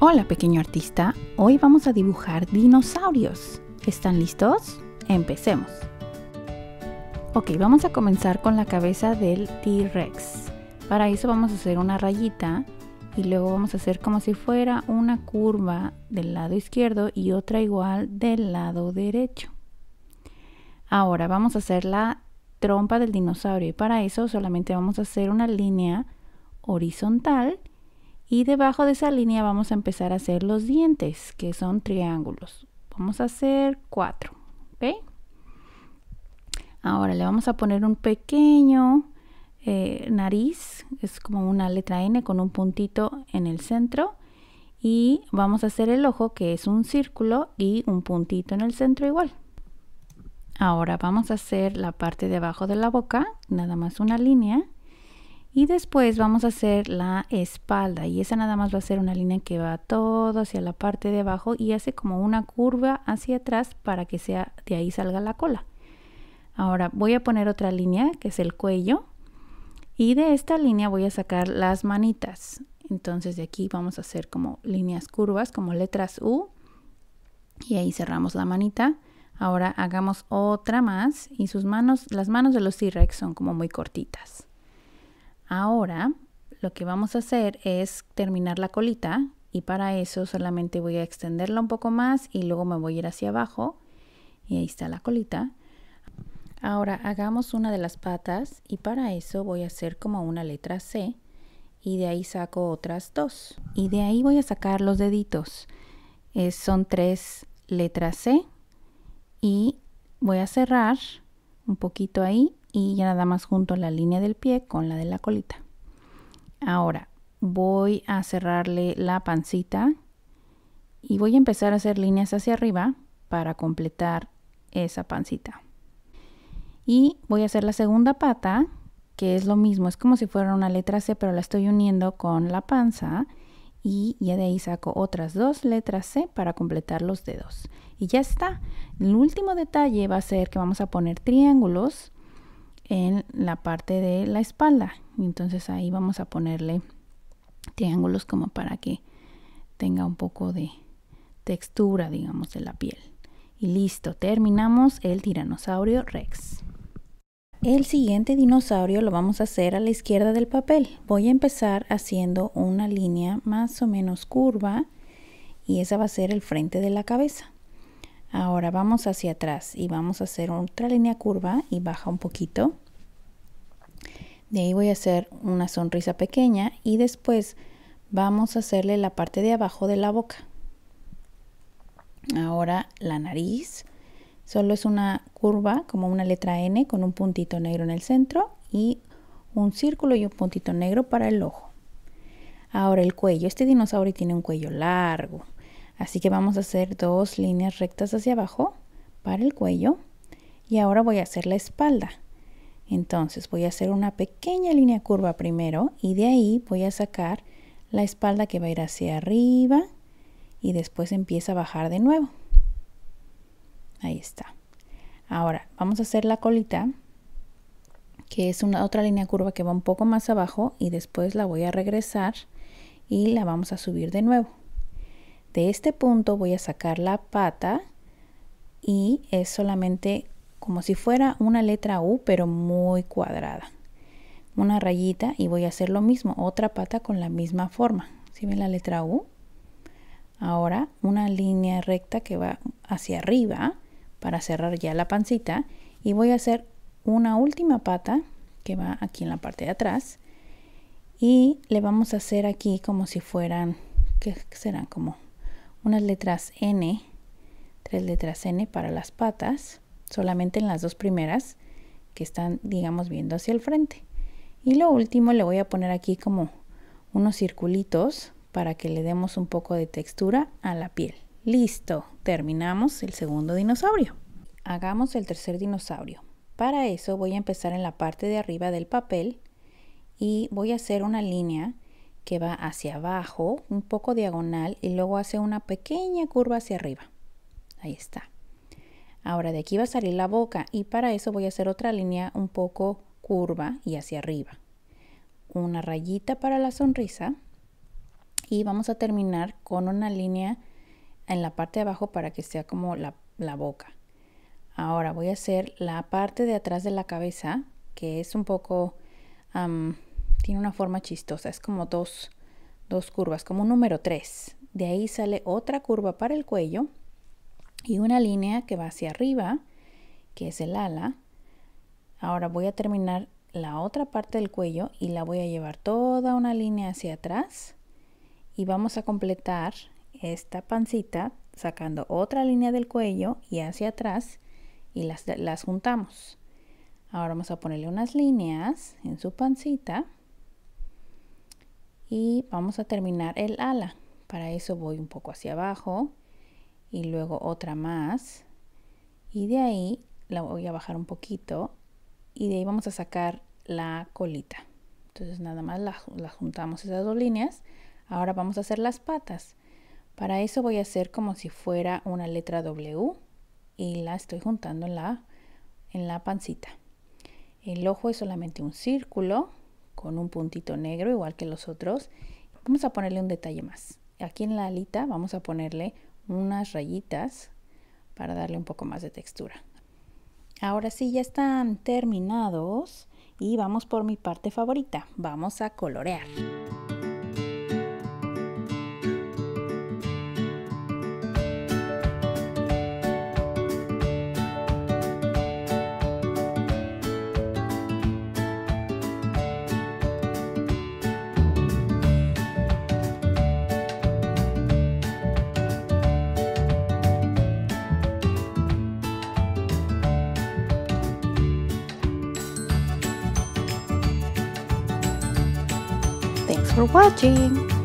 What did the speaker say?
Hola pequeño artista, hoy vamos a dibujar dinosaurios. ¿Están listos? Empecemos. Ok, vamos a comenzar con la cabeza del T-Rex. Para eso vamos a hacer una rayita y luego vamos a hacer como si fuera una curva del lado izquierdo y otra igual del lado derecho. Ahora vamos a hacer la trompa del dinosaurio y para eso solamente vamos a hacer una línea horizontal y debajo de esa línea vamos a empezar a hacer los dientes que son triángulos vamos a hacer cuatro ahora le vamos a poner un pequeño eh, nariz es como una letra N con un puntito en el centro y vamos a hacer el ojo que es un círculo y un puntito en el centro igual ahora vamos a hacer la parte de abajo de la boca nada más una línea y después vamos a hacer la espalda y esa nada más va a ser una línea que va todo hacia la parte de abajo y hace como una curva hacia atrás para que sea de ahí salga la cola. Ahora voy a poner otra línea que es el cuello y de esta línea voy a sacar las manitas. Entonces de aquí vamos a hacer como líneas curvas, como letras U y ahí cerramos la manita. Ahora hagamos otra más y sus manos, las manos de los T-Rex son como muy cortitas. Ahora lo que vamos a hacer es terminar la colita y para eso solamente voy a extenderla un poco más y luego me voy a ir hacia abajo y ahí está la colita. Ahora hagamos una de las patas y para eso voy a hacer como una letra C y de ahí saco otras dos y de ahí voy a sacar los deditos. son tres letras C y voy a cerrar un poquito ahí y ya nada más junto la línea del pie con la de la colita. Ahora voy a cerrarle la pancita y voy a empezar a hacer líneas hacia arriba para completar esa pancita. Y voy a hacer la segunda pata, que es lo mismo, es como si fuera una letra C, pero la estoy uniendo con la panza y ya de ahí saco otras dos letras C para completar los dedos. Y ya está. El último detalle va a ser que vamos a poner triángulos en la parte de la espalda. Entonces ahí vamos a ponerle triángulos como para que tenga un poco de textura, digamos, de la piel. Y listo, terminamos el tiranosaurio rex. El siguiente dinosaurio lo vamos a hacer a la izquierda del papel. Voy a empezar haciendo una línea más o menos curva y esa va a ser el frente de la cabeza. Ahora vamos hacia atrás y vamos a hacer otra línea curva y baja un poquito. De ahí voy a hacer una sonrisa pequeña y después vamos a hacerle la parte de abajo de la boca. Ahora la nariz. Solo es una curva como una letra N con un puntito negro en el centro y un círculo y un puntito negro para el ojo. Ahora el cuello. Este dinosaurio tiene un cuello largo. Así que vamos a hacer dos líneas rectas hacia abajo para el cuello. Y ahora voy a hacer la espalda. Entonces voy a hacer una pequeña línea curva primero y de ahí voy a sacar la espalda que va a ir hacia arriba y después empieza a bajar de nuevo. Ahí está. Ahora vamos a hacer la colita, que es una otra línea curva que va un poco más abajo y después la voy a regresar y la vamos a subir de nuevo de este punto voy a sacar la pata y es solamente como si fuera una letra U pero muy cuadrada una rayita y voy a hacer lo mismo otra pata con la misma forma si ven la letra U ahora una línea recta que va hacia arriba para cerrar ya la pancita y voy a hacer una última pata que va aquí en la parte de atrás y le vamos a hacer aquí como si fueran que serán como unas letras N, tres letras N para las patas, solamente en las dos primeras que están, digamos, viendo hacia el frente. Y lo último le voy a poner aquí como unos circulitos para que le demos un poco de textura a la piel. Listo, terminamos el segundo dinosaurio. Hagamos el tercer dinosaurio. Para eso voy a empezar en la parte de arriba del papel y voy a hacer una línea que va hacia abajo, un poco diagonal y luego hace una pequeña curva hacia arriba. Ahí está. Ahora de aquí va a salir la boca y para eso voy a hacer otra línea un poco curva y hacia arriba. Una rayita para la sonrisa y vamos a terminar con una línea en la parte de abajo para que sea como la, boca. Ahora voy a hacer la parte de atrás de la cabeza que es un poco... Tiene una forma chistosa, es como dos, dos curvas, como un número 3. De ahí sale otra curva para el cuello y una línea que va hacia arriba, que es el ala. Ahora voy a terminar la otra parte del cuello y la voy a llevar toda una línea hacia atrás y vamos a completar esta pancita sacando otra línea del cuello y hacia atrás y las, las juntamos. Ahora vamos a ponerle unas líneas en su pancita y vamos a terminar el ala para eso voy un poco hacia abajo y luego otra más y de ahí la voy a bajar un poquito y de ahí vamos a sacar la colita entonces nada más la, juntamos esas dos líneas ahora vamos a hacer las patas para eso voy a hacer como si fuera una letra W y la estoy juntando en la, en la pancita el ojo es solamente un círculo con un puntito negro igual que los otros. Vamos a ponerle un detalle más. Aquí en la alita vamos a ponerle unas rayitas para darle un poco más de textura. Ahora sí, ya están terminados y vamos por mi parte favorita. Vamos a colorear. for watching!